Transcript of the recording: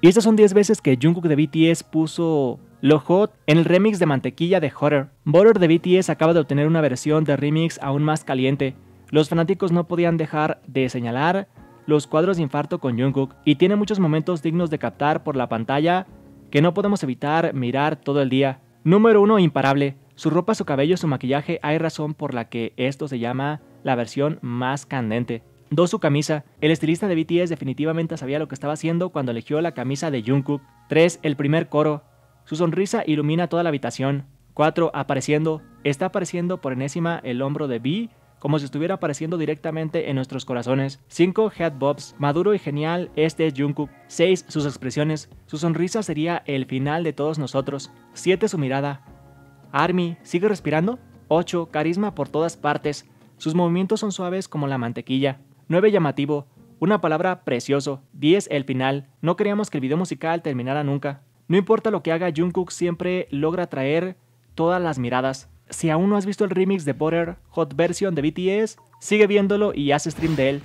Y estas son 10 veces que Jungkook de BTS puso Lo Hot en el remix de Mantequilla de Hotter. Butter de BTS acaba de obtener una versión de remix aún más caliente. Los fanáticos no podían dejar de señalar los cuadros de infarto con Jungkook y tiene muchos momentos dignos de captar por la pantalla que no podemos evitar mirar todo el día. Número 1 imparable. Su ropa, su cabello, su maquillaje, hay razón por la que esto se llama la versión más candente. 2. Su camisa. El estilista de BTS definitivamente sabía lo que estaba haciendo cuando eligió la camisa de Jungkook. 3. El primer coro. Su sonrisa ilumina toda la habitación. 4. Apareciendo. Está apareciendo por enésima el hombro de B, como si estuviera apareciendo directamente en nuestros corazones. 5. Head Maduro y genial, este es Jungkook. 6. Sus expresiones. Su sonrisa sería el final de todos nosotros. 7. Su mirada. Army, ¿sigue respirando? 8. Carisma por todas partes. Sus movimientos son suaves como la mantequilla. 9 llamativo, una palabra precioso, 10 el final, no creíamos que el video musical terminara nunca. No importa lo que haga, Jungkook siempre logra atraer todas las miradas. Si aún no has visto el remix de Butter Hot Version de BTS, sigue viéndolo y haz stream de él.